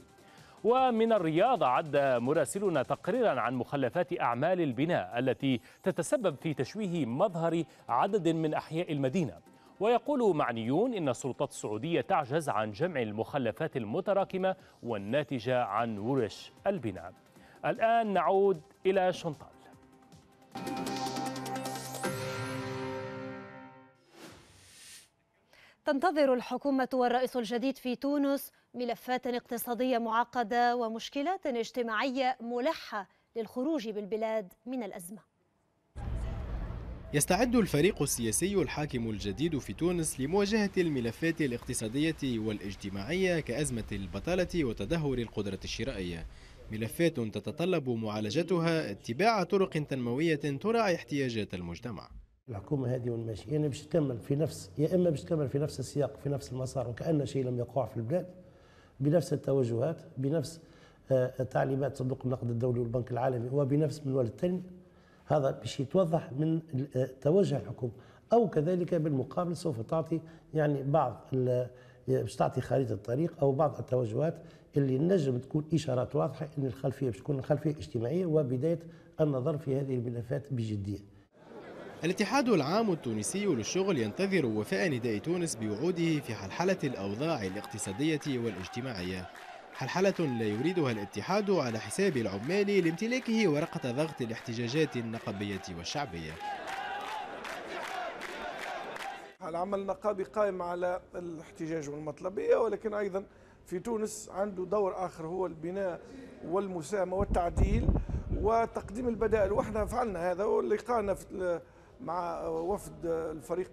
ومن الرياض عد مراسلنا تقريرا عن مخلفات أعمال البناء التي تتسبب في تشويه مظهر عدد من أحياء المدينة ويقول معنيون إن السلطات السعودية تعجز عن جمع المخلفات المتراكمة والناتجة عن ورش البناء الآن نعود إلى شنطان تنتظر الحكومة والرئيس الجديد في تونس ملفات اقتصادية معقدة ومشكلات اجتماعية ملحة للخروج بالبلاد من الأزمة يستعد الفريق السياسي الحاكم الجديد في تونس لمواجهة الملفات الاقتصادية والاجتماعية كأزمة البطالة وتدهور القدرة الشرائية ملفات تتطلب معالجتها اتباع طرق تنموية تراعي احتياجات المجتمع الحكومة هذه وين يعني باش تكمل في نفس يا إما باش تكمل في نفس السياق في نفس المسار وكأن شيء لم يقع في البلاد بنفس التوجهات بنفس آه، تعليمات صندوق النقد الدولي والبنك العالمي وبنفس منوال التنمية هذا باش يتوضح من آه، توجه الحكومة أو كذلك بالمقابل سوف تعطي يعني بعض باش تعطي خريطه الطريق او بعض التوجهات اللي نجم تكون اشارات واضحه ان الخلفيه باش تكون خلفيه اجتماعيه وبدايه النظر في هذه الملفات بجديه. الاتحاد العام التونسي للشغل ينتظر وفاء نداء تونس بوعوده في حلحله الاوضاع الاقتصاديه والاجتماعيه. حلحلة لا يريدها الاتحاد على حساب العمال لامتلاكه ورقة ضغط الاحتجاجات النقبية والشعبية العمل النقابي قائم على الاحتجاج والمطلبية ولكن أيضا في تونس عنده دور آخر هو البناء والمساهمة والتعديل وتقديم البدائل وإحنا فعلنا هذا ولقانا مع وفد الفريق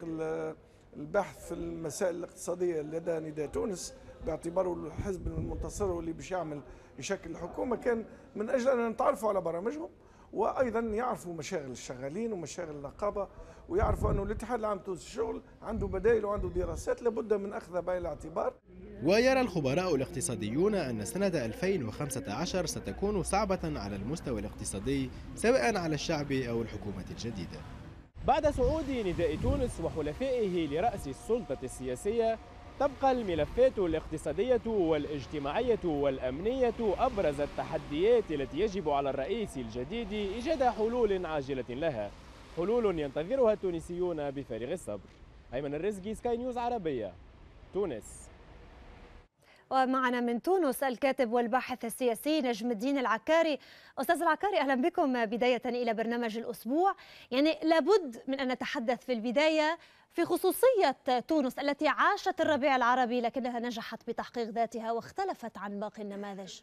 البحث في المسائل الاقتصادية لدى نداء تونس باعتباره الحزب المنتصر واللي باش يعمل يشكل الحكومة كان من أجل أن نتعرفوا على برامجهم وايضا يعرفوا مشاغل الشغالين ومشاغل النقابه ويعرفوا انه الاتحاد العام التونسي للشغل عنده بدائل وعنده دراسات لابد من اخذها بعين الاعتبار. ويرى الخبراء الاقتصاديون ان سنه 2015 ستكون صعبه على المستوى الاقتصادي سواء على الشعب او الحكومه الجديده. بعد صعود نداء تونس وحلفائه لرأس السلطة السياسية تبقى الملفات الاقتصادية والاجتماعية والأمنية أبرز التحديات التي يجب على الرئيس الجديد إيجاد حلول عاجلة لها حلول ينتظرها التونسيون بفارغ الصبر أيمن الرزقي سكاي نيوز عربية تونس ومعنا من تونس الكاتب والباحث السياسي نجم الدين العكاري أستاذ العكاري أهلا بكم بداية إلى برنامج الأسبوع يعني لابد من أن نتحدث في البداية في خصوصية تونس التي عاشت الربيع العربي لكنها نجحت بتحقيق ذاتها واختلفت عن باقي النماذج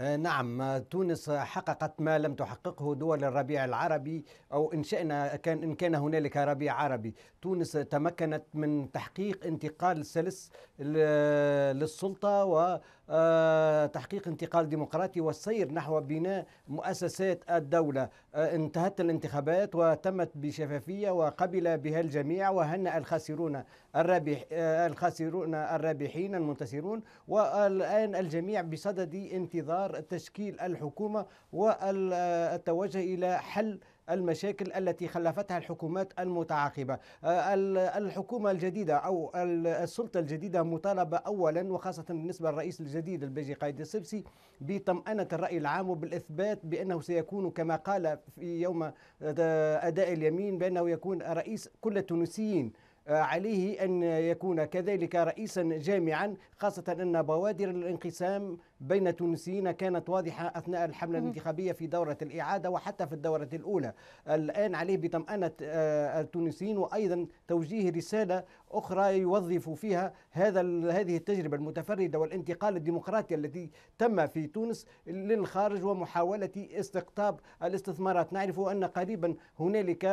آه، نعم تونس حققت ما لم تحققه دول الربيع العربي او ان شئنا كان ان كان هنالك ربيع عربي، تونس تمكنت من تحقيق انتقال سلس للسلطه و آه، تحقيق انتقال ديمقراطي والسير نحو بناء مؤسسات الدولة آه، انتهت الانتخابات وتمت بشفافية وقبل بها الجميع وهنأ الخاسرون الرابح آه، الخاسرون الرابحين المنتصرون والآن الجميع بصدد انتظار تشكيل الحكومة والتوجه إلى حل المشاكل التي خلفتها الحكومات المتعاقبة آه، الحكومة الجديدة أو السلطة الجديدة مطالبة أولا وخاصة بالنسبة للرئيس الجديد البيجي قايد السبسي بطمأنة الرأي العام وبالإثبات بأنه سيكون كما قال في يوم أداء اليمين بأنه يكون رئيس كل التونسيين آه، عليه أن يكون كذلك رئيسا جامعا خاصة أن بوادر الانقسام بين التونسيين كانت واضحة أثناء الحملة الانتخابية في دورة الإعادة وحتى في الدورة الأولى الآن عليه بطمأنة آه، التونسيين وأيضا توجيه رسالة أخرى يوظف فيها هذا هذه التجربة المتفردة والانتقال الديمقراطي التي تم في تونس للخارج ومحاولة استقطاب الاستثمارات نعرف أن قريبا هنالك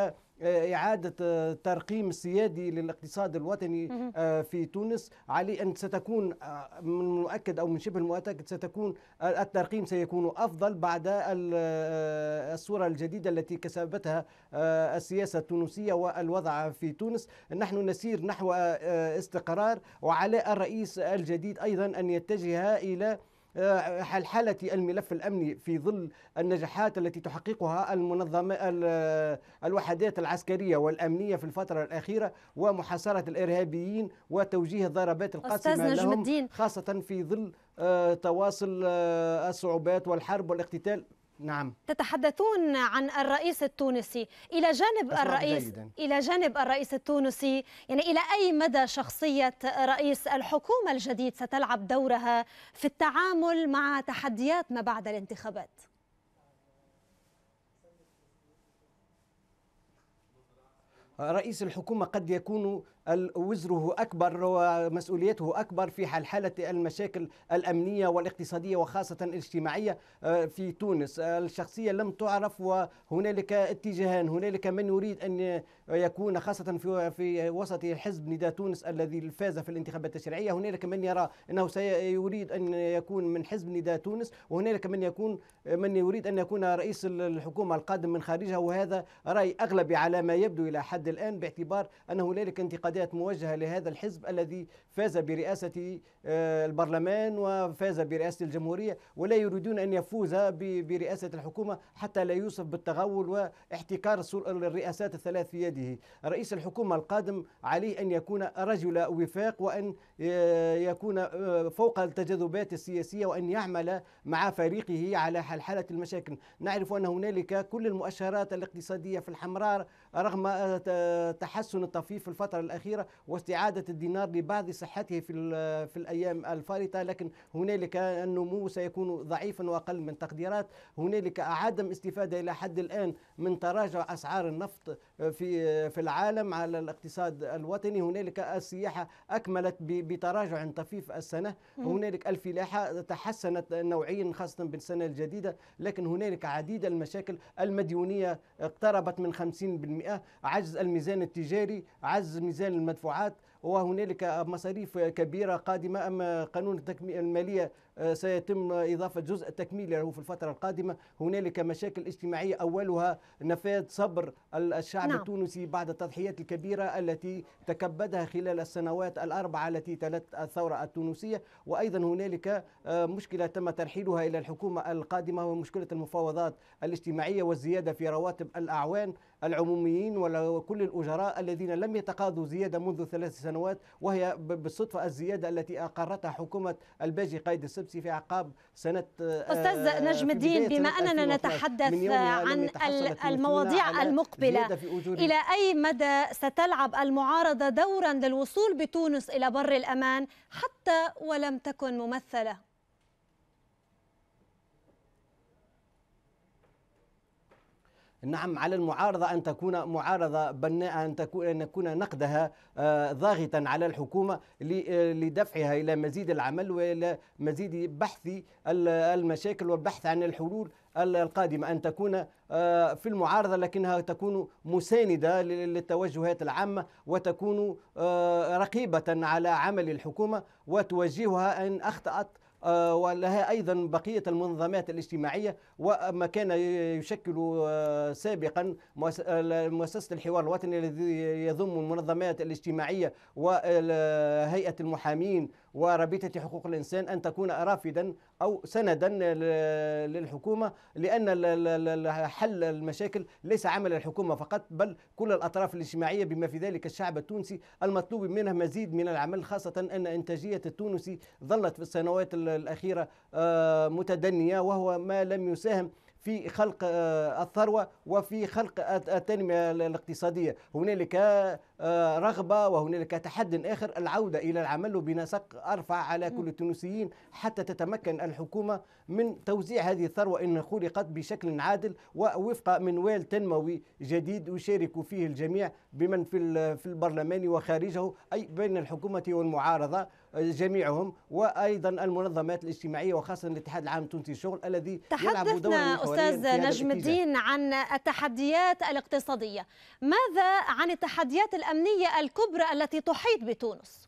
آه، إعادة آه، ترقيم السيادي للاقتصاد الوطني في تونس علي أن ستكون من المؤكد أو من شبه المؤكد ستكون الترقيم سيكون أفضل بعد آه، الصورة الجديدة التي كسبتها آه، السياسة التونسية والوضع في تونس نحن نسير نحو آه، استقرار وعلى الرئيس الجديد أيضا أن يتجه إلى حلحلة آه، الملف الأمني في ظل النجاحات التي تحققها المنظمة الوحدات العسكرية والأمنية في الفترة الأخيرة ومحاصرة الإرهابيين وتوجيه الضربات القاسمة لهم الدين. خاصة في ظل آه، تواصل آه، الصعوبات والحرب والاقتتال نعم تتحدثون عن الرئيس التونسي الى جانب الرئيس جيداً. الى جانب الرئيس التونسي يعني الى اي مدى شخصيه رئيس الحكومه الجديد ستلعب دورها في التعامل مع تحديات ما بعد الانتخابات رئيس الحكومه قد يكون وزره أكبر ومسؤوليته أكبر في حالة المشاكل الأمنية والاقتصادية وخاصة الاجتماعية آه، في تونس الشخصية لم تعرف وهنالك اتجاهان هنالك من يريد أن يكون خاصة في, في وسط حزب نداء تونس الذي فاز في الانتخابات التشريعية هنالك من يرى أنه سيريد أن يكون من حزب نداء تونس وهنالك من يكون من يريد أن يكون رئيس الحكومة القادم من خارجها وهذا رأي أغلبي على ما يبدو إلى حد الآن باعتبار أن هنالك انتقادات ديت موجهه لهذا الحزب الذي فاز برئاسه آه، البرلمان وفاز برئاسه الجمهوريه ولا يريدون ان يفوز برئاسه الحكومه حتى لا يوصف بالتغول واحتكار الرئاسات الثلاث في يده رئيس الحكومه القادم عليه ان يكون رجل وفاق وان آه، يكون آه، فوق التجاذبات السياسيه وان يعمل مع فريقه على حل حاله المشاكل نعرف ان هنالك كل المؤشرات الاقتصاديه في الحمراء رغم آه، تحسن الطفيف في الفترة الأخيرة واستعادة الدينار لبعض صحته في في الأيام الفارطة لكن هنالك النمو سيكون ضعيفا وأقل من تقديرات هنالك عدم استفادة إلى حد الآن من تراجع أسعار النفط في في العالم على الاقتصاد الوطني هنالك السياحة أكملت بتراجع طفيف السنة هنالك الفلاحة تحسنت نوعيا خاصة بالسنة الجديدة لكن هنالك عديد المشاكل المديونية اقتربت من 50% عجز الميزان التجاري عجز ميزان المدفوعات وهنالك مصاريف كبيرة قادمة أما قانون التكمية المالية آه، سيتم إضافة جزء تكميلي له في الفترة القادمة هنالك مشاكل اجتماعية أولها نفاذ صبر الشعب نعم. التونسي بعد التضحيات الكبيرة التي تكبدها خلال السنوات الأربعة التي تلت الثورة التونسية وأيضا هنالك آه، مشكلة تم ترحيلها إلى الحكومة القادمة ومشكله مشكلة المفاوضات الاجتماعية والزيادة في رواتب الأعوان العموميين وكل الأجراء الذين لم يتقاضوا زيادة منذ ثلاث سنوات وهي بالصدفة الزيادة التي أقرتها حكومة الباجي قايد السبت بيبسي في عقاب سنه آه، استاذ نجم الدين بما اننا نتحدث عن المواضيع المقبله الى اي مدى ستلعب المعارضه دورا للوصول بتونس الى بر الامان حتى ولم تكن ممثله نعم على المعارضة أن تكون معارضة بناءة أن تكون أن يكون نقدها آه، ضاغطا على الحكومة آه، لدفعها إلى مزيد العمل وإلى مزيد بحث المشاكل والبحث عن الحلول القادمة أن تكون آه، في المعارضة لكنها تكون مساندة للتوجهات العامة وتكون رقيبة على عمل الحكومة وتوجهها أن أخطأت آه، ولها أيضا بقية المنظمات الاجتماعية وما كان يشكل آه، سابقا مؤسسة الحوار الوطني الذي يضم المنظمات الاجتماعية وهيئة المحامين وربيتة حقوق الإنسان أن تكون رافدا أو سندا للحكومة لأن حل المشاكل ليس عمل الحكومة فقط بل كل الأطراف الاجتماعية بما في ذلك الشعب التونسي المطلوب منه مزيد من العمل خاصة أن إنتاجية التونسي ظلت في السنوات الأخيرة آه، متدنية وهو ما لم يساهم في خلق آه، الثروة وفي خلق التنمية الاقتصادية هنالك آه، رغبة وهنالك تحد آخر العودة إلى العمل وبنسق أرفع على كل التونسيين حتى تتمكن الحكومة من توزيع هذه الثروة إن خلقت بشكل عادل ووفق منوال تنموي جديد يشارك فيه الجميع بمن في البرلمان وخارجه أي بين الحكومة والمعارضة جميعهم وايضا المنظمات الاجتماعيه وخاصه الاتحاد العام التونسي للشغل الذي يلعب دورا استاذ نجم الدين عن التحديات الاقتصاديه ماذا عن التحديات الامنيه الكبرى التي تحيط بتونس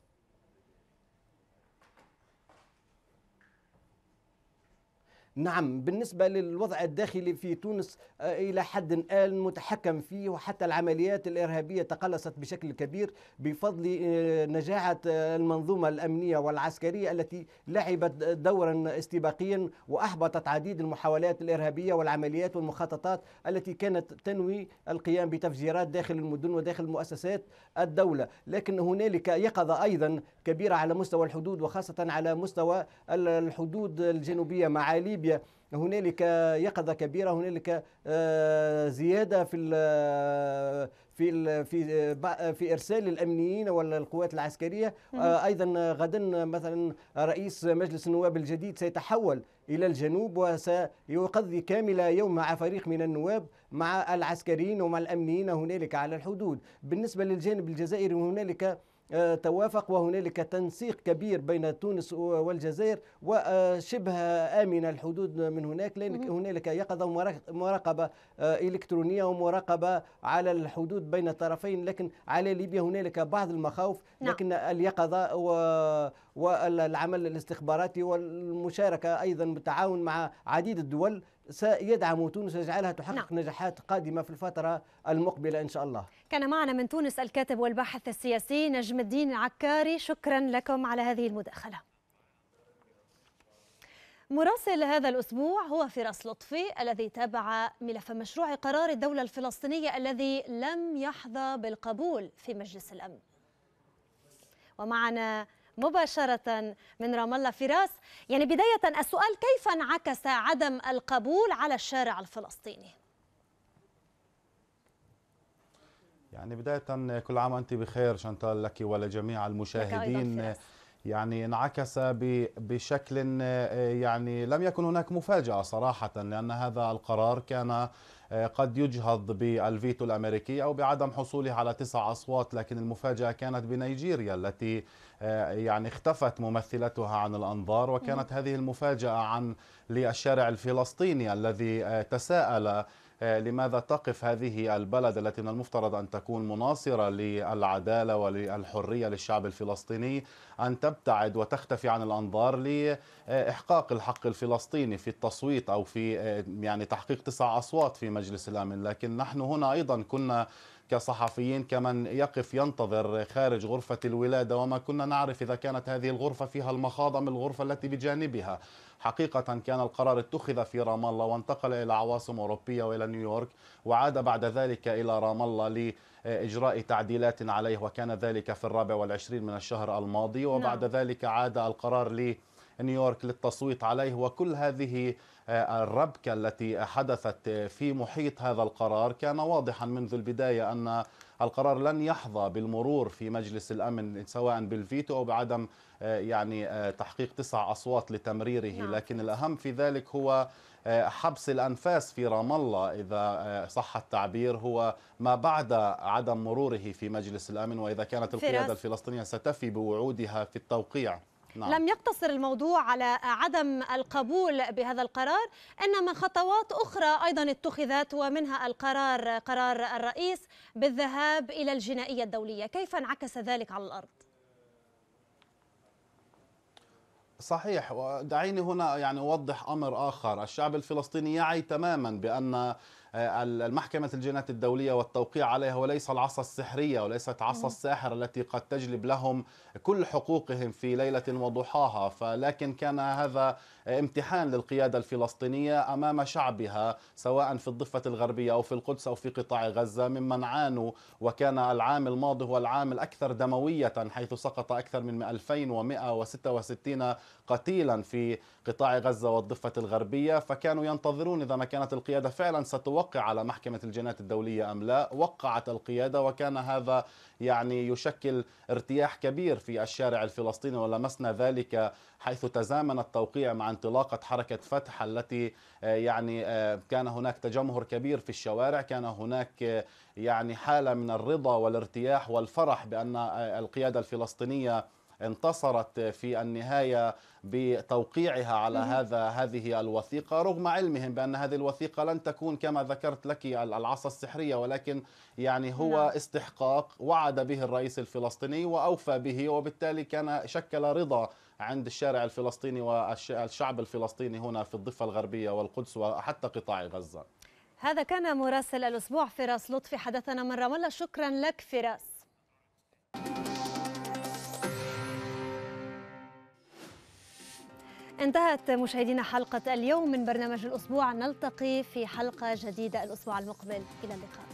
نعم بالنسبة للوضع الداخلي في تونس آه، إلى حد الآن متحكم فيه وحتى العمليات الإرهابية تقلصت بشكل كبير بفضل آه، نجاعة آه، المنظومة الأمنية والعسكرية التي لعبت دورا استباقيا وأحبطت عديد المحاولات الإرهابية والعمليات والمخططات التي كانت تنوي القيام بتفجيرات داخل المدن وداخل مؤسسات الدولة لكن هنالك يقظة أيضا كبيرة على مستوى الحدود وخاصة على مستوى الحدود الجنوبية مع ليبيا ليبيا هنالك يقظه كبيره هنالك آه، زياده في آه، في في آه، في ارسال الامنيين والقوات العسكريه ايضا غدا مثلا رئيس مجلس النواب الجديد سيتحول الى الجنوب وسيقضي كامل يوم مع فريق من النواب مع العسكريين ومع الامنيين هنالك على الحدود بالنسبه للجانب الجزائري هنالك آه، توافق وهنالك تنسيق كبير بين تونس والجزائر وشبه آمنة الحدود من هناك لأن هنالك يقظة مراقبة آه، إلكترونية ومراقبة على الحدود بين الطرفين لكن على ليبيا هنالك بعض المخاوف نعم. لكن اليقظة والعمل الاستخباراتي والمشاركة أيضا بالتعاون مع عديد الدول سيدعم تونس ويجعلها تحقق نعم. نجاحات قادمة في الفترة المقبلة إن شاء الله كان معنا من تونس الكاتب والباحث السياسي نجم الدين العكاري شكرا لكم على هذه المداخلة مراسل هذا الأسبوع هو فراس لطفي الذي تابع ملف مشروع قرار الدولة الفلسطينية الذي لم يحظى بالقبول في مجلس الأمن ومعنا مباشرة من رام الله فراس يعني بداية السؤال كيف انعكس عدم القبول على الشارع الفلسطيني؟ يعني بداية كل عام أنت بخير شانتال لك ولجميع المشاهدين يعني انعكس بشكل يعني لم يكن هناك مفاجأة صراحة لأن هذا القرار كان قد يجهض بالفيتو الامريكي او بعدم حصوله على تسع اصوات لكن المفاجاه كانت بنيجيريا التي آه، يعني اختفت ممثلتها عن الانظار وكانت هذه المفاجاه عن للشارع الفلسطيني الذي آه، تساءل آه، لماذا تقف هذه البلد التي من المفترض أن تكون مناصرة للعدالة وللحرية للشعب الفلسطيني أن تبتعد وتختفي عن الأنظار لإحقاق الحق الفلسطيني في التصويت أو في آه، يعني تحقيق تسع أصوات في مجلس الأمن لكن نحن هنا أيضا كنا كصحفيين كمن يقف ينتظر خارج غرفة الولادة وما كنا نعرف إذا كانت هذه الغرفة فيها المخاض أم الغرفة التي بجانبها حقيقة كان القرار اتخذ في رام الله وانتقل إلى عواصم أوروبية وإلى نيويورك وعاد بعد ذلك إلى رام الله لإجراء تعديلات عليه وكان ذلك في الرابع والعشرين من الشهر الماضي وبعد نعم. ذلك عاد القرار لنيويورك للتصويت عليه وكل هذه الربكة التي حدثت في محيط هذا القرار كان واضحا منذ البداية أن القرار لن يحظى بالمرور في مجلس الامن سواء بالفيتو او بعدم يعني تحقيق تسع اصوات لتمريره نعم. لكن الاهم في ذلك هو حبس الانفاس في رام الله اذا صح التعبير هو ما بعد عدم مروره في مجلس الامن واذا كانت القياده الفلسطينيه ستفي بوعودها في التوقيع نعم. لم يقتصر الموضوع على عدم القبول بهذا القرار إنما خطوات أخرى أيضا اتخذت ومنها القرار قرار الرئيس بالذهاب إلى الجنائية الدولية كيف انعكس ذلك على الأرض؟ صحيح ودعيني هنا يعني اوضح امر اخر، الشعب الفلسطيني يعي تماما بان آه، المحكمة الجنات الدولية والتوقيع عليها وليس العصا السحرية وليست عصا الساحر التي قد تجلب لهم كل حقوقهم في ليلة وضحاها فلكن كان هذا امتحان للقيادة الفلسطينية أمام شعبها سواء في الضفة الغربية أو في القدس أو في قطاع غزة ممن عانوا وكان العام الماضي هو العام الأكثر دموية حيث سقط أكثر من 2166 قتيلا في قطاع غزة والضفة الغربية فكانوا ينتظرون إذا ما كانت القيادة فعلا ستوقع على محكمة الجنايات الدولية أم لا وقعت القيادة وكان هذا يعني يشكل ارتياح كبير في الشارع الفلسطيني ولمسنا ذلك حيث تزامن التوقيع مع انطلاقة حركة فتح التي آه، يعني آه، كان هناك تجمهر كبير في الشوارع كان هناك آه، يعني حالة من الرضا والارتياح والفرح بأن القيادة الفلسطينية انتصرت في النهاية بتوقيعها على هذا هذه الوثيقة رغم علمهم بأن هذه الوثيقة لن تكون كما ذكرت لك العصا السحرية ولكن يعني هو نعم. استحقاق وعد به الرئيس الفلسطيني وأوفى به وبالتالي كان شكل رضا عند الشارع الفلسطيني والشعب الفلسطيني هنا في الضفة الغربية والقدس وحتى قطاع غزة هذا كان مراسل الأسبوع فراس لطفي حدثنا من رام الله شكرا لك فراس انتهت مشاهدينا حلقة اليوم من برنامج الأسبوع نلتقي في حلقة جديدة الأسبوع المقبل إلى اللقاء